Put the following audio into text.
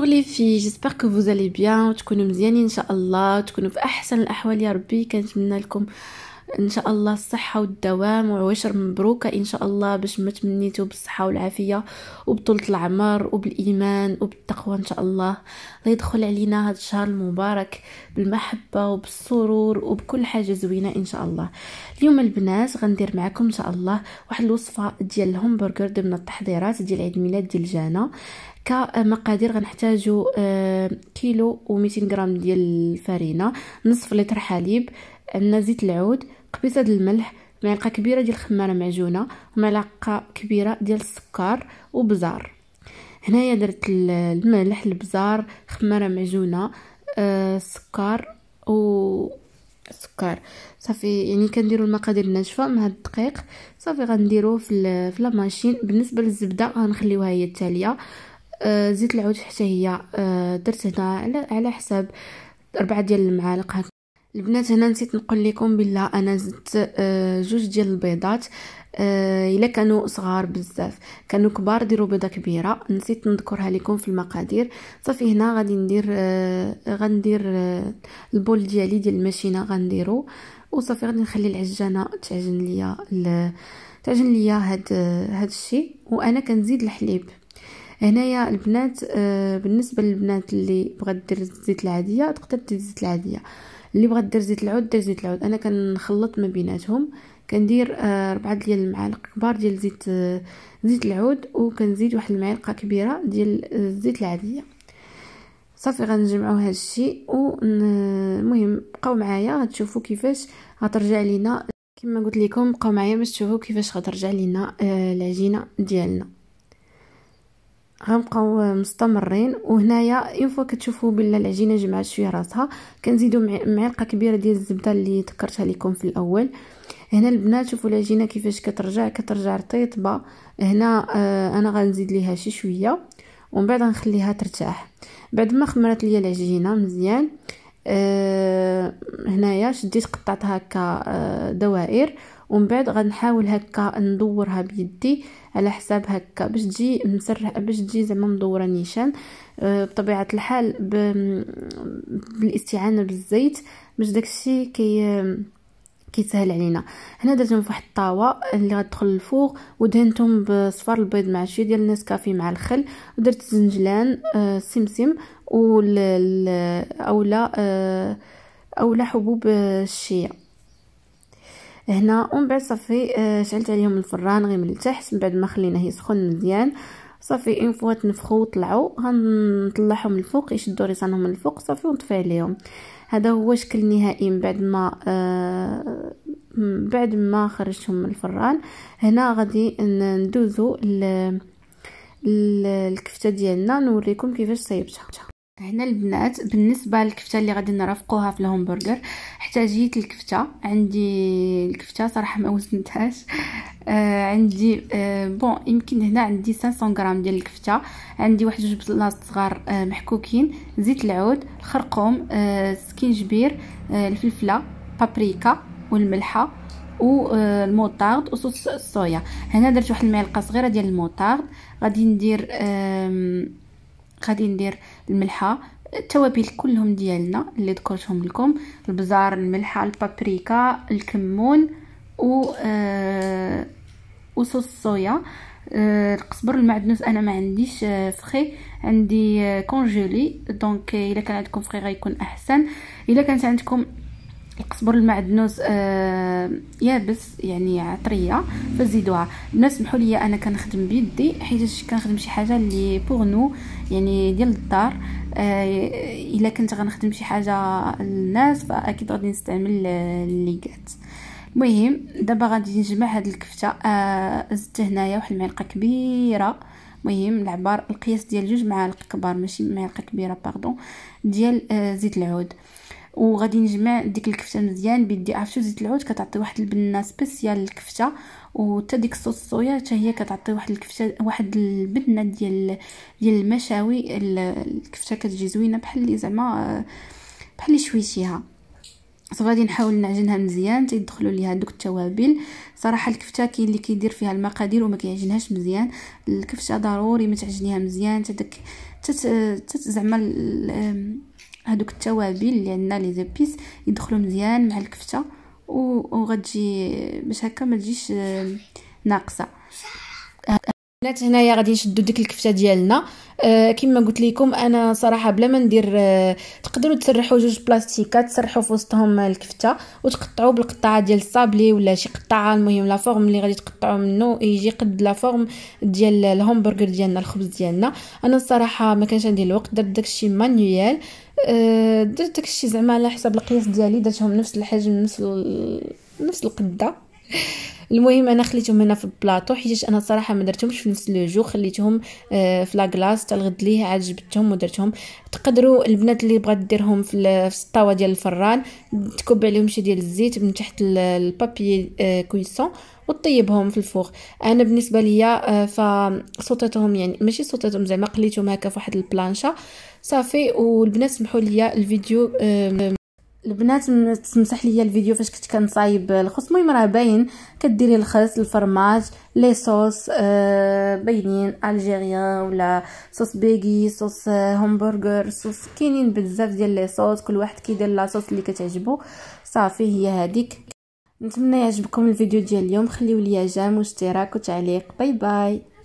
بونجور لي في جيسبر كو فوز الي بيان وتكونوا مزيانين ان شاء الله وتكونوا في احسن الاحوال يا ربي كنتمنى لكم ان شاء الله الصحه والدوام وعشر مبروكه ان شاء الله باش ما تمنيتو بالصحه والعافيه وبطوله العمر وبالايمان وبالتقوى ان شاء الله الله يدخل علينا هذا الشهر المبارك بالمحبه وبالسرور وبكل حاجه زوينه ان شاء الله اليوم البنات غندير معكم ان شاء الله واحد الوصفه ديال الهمبرغر دي التحضيرات ديال عيد ميلاد ديال جانا كمقادير غنحتاجو آه، كيلو و200 غرام ديال الفرينه نصف لتر حليب عندنا زيت العود قبيصه د الملح معلقه كبيره ديال الخماره معجونه ومعلقه كبيره ديال السكر وبزار هنايا درت الملح البزار خماره معجونه السكر أه و السكر صافي يعني كنديروا المقادير الناشفه مع الدقيق صافي غنديروه في في ماشين بالنسبه للزبده غنخليوها هي التاليه آه، زيت العود حتى هي آه، درت هنا على, على حساب أربعة ديال المعالق البنات هنا نسيت نقول لكم بالله انا زدت آه، جوج ديال البيضات آه، الا كانوا صغار بزاف كانوا كبار ديروا بيضه كبيره نسيت نذكرها لكم في المقادير صافي هنا غادي ندير آه، غندير البول ديالي ديال الماشينه غنديرو وصافي غادي نخلي العجانه تعجن ليا تعجن ليا هاد هاد الشيء وانا كنزيد الحليب هنايا البنات آه، بالنسبه للبنات اللي بغات دير الزيت العاديه تقدر دير الزيت العاديه اللي بغات دير زيت العود دير زيت العود انا كنخلط ما بيناتهم كندير آه، ربعة ديال المعالق كبار ديال زيت آه، زيت العود وكنزيد واحد المعلقه كبيره ديال الزيت العاديه صافي غنجمعو هذا الشيء المهم بقاو معايا غتشوفوا كيفاش غترجع لينا كما قلت لكم بقاو معايا باش تشوفوا كيفاش غترجع لينا العجينه ديالنا غنبقاو مستمرين وهنايا اون فوا كتشوفوا بلا العجينه جمعات شويه راسها كنزيدو معلقه كبيره ديال الزبده اللي ذكرتها لكم في الاول هنا البنات شوفوا العجينه كيفاش كترجع كترجع رطيطبه هنا آه انا غنزيد ليها شي شويه ومن بعد غنخليها ترتاح بعد ما خمرت ليا العجينه مزيان آه هنايا شديت قطعتها هكا آه دوائر ومن بعد غنحاول هكا ندورها بيدي على حساب هكا باش تجي مسرح باش تجي زعما مدوره نيشان أه، بطبيعه الحال ب... بالاستعانه بالزيت باش داكشي كي كيسهل علينا هنا درتهم فواحد الطاوه اللي غتدخل الفوغ ودهنتهم بصفار البيض مع شويه ديال النسكافيه مع الخل ودرت الزنجلان آه سمسم ولا اولا آه اولا حبوب الشيا هنا ومن بعد صافي آه، شعلت عليهم الفران غير من التحت من بعد ما خليناه يسخن مزيان صافي اون فوا تنفخو وطلعوا غنطلعهم الفوق يشدوا ريسانهم من الفوق صافي ونطفي عليهم هذا هو الشكل النهائي من بعد ما آه بعد ما خرجتهم من الفران هنا غادي ندوزو الكفته ديالنا نوريكم كيفاش صايبتها هنا البنات بالنسبه للكفته اللي غادي نرافقوها في الهمبرجر احتاجيت الكفته عندي الكفته صراحه ما وزنتهاش آه عندي آه بون يمكن هنا عندي 500 غرام ديال الكفته عندي واحد جوج بلاص صغار آه محكوكين زيت العود الخرقوم آه سكينجبير آه الفلفله بابريكا والملحه والموطارد آه، وصوص الصويا هنا درت واحد المعلقه صغيره ديال الموطارد غادي ندير آه غادي ندير الملحه التوابل كلهم ديالنا اللي ذكرتهم لكم البزار الملحه البابريكا الكمون و آه وصوص الصويا آه القزبر المعدنوس انا ما عنديش آه فخي عندي آه، كونجولي دونك الا كان عندكم فخي غيكون احسن الا كانت عندكم القزبر المعدنوس آه يابس يعني عطريه فزيدوها الناس سمحوا لي انا كنخدم بيدي حيت كنخدم شي حاجه اللي بوغ نو يعني ديال الدار آه الا كنت غنخدم شي حاجه للناس فاكيد غادي نستعمل اللي كات المهم دابا غادي نجمع هاد الكفته آه زدت هنايا واحد المعلقه كبيره مهم العبار القياس ديال جوج معالق كبار ماشي معلقه كبيره باردون ديال آه زيت العود وغادي نجمع ديك الكفته مزيان بيدي عفشو زيت العود كتعطي واحد البنه سبيسيال للكفته وحتى ديك صوص الصويا حتى هي كتعطي واحد الكفته واحد البنه ديال ديال المشاوي الكفته كتجي زوينه بحال اللي زعما بحال اللي شويتيها غادي نحاول نعجنها مزيان تيدخلوا ليها دوك التوابل صراحه الكفته كاين اللي كيدير فيها المقادير وما كيعجنهاش مزيان الكفته ضروري ما تعجنيها مزيان تدك تت زعما هذوك التوابل اللي عندنا لي زيبيس يدخلوا مزيان مع الكفته وغتجي باش هكا ما تجيش آه، ناقصه البنات هنايا غادي نشدو ديك الكفته ديالنا آه كما قلت لكم انا صراحه بلا ما ندير آه تقدروا تسرحوا جوج بلاستيكات تسرحوا في وسطهم الكفته وتقطعوا بالقطعه ديال الصابلي ولا شي قطعه المهم لا فورم اللي غادي تقطعوا منه يجي قد لا فورم ديال الهمبرجر ديالنا الخبز ديالنا انا الصراحه ما كانش عندي الوقت درت داكشي مانيوال أه، درت داكشي زعما على حساب القياس ديالي درتهم نفس الحجم نفس ال... نفس القده المهم انا خليتهم هنا في البلاطو حيت انا صراحه ما درتهمش في نفس لو جو خليتهم أه، في لا كلاص حتى الغد ليه عاد جبتهم ودرتهم تقدروا البنات اللي بغات ديرهم في الطاوه ديال الفران تكب عليهم شي ديال الزيت من تحت البابي أه، كويسون وطيبهم في الفوق انا بالنسبه ليا فصوتتهم يعني ماشي صوتتهم زعما قليتهم هكا في واحد البلانشه صافي والبنات سمحوا لي الفيديو البنات تمسح ليا الفيديو فاش كنت كنصايب الخس المهم راه باين كديري الخس الفرماج لي صوص آه باينين الجيريان ولا صوص بيغي صوص آه، همبرغر همبرجر صوص كاينين بزاف ديال لي صوص كل واحد كيدير لا صوص اللي كتعجبو صافي هي هذيك نتمنى يعجبكم الفيديو ديال اليوم خليو ليا جام واشتراك وتعليق باي باي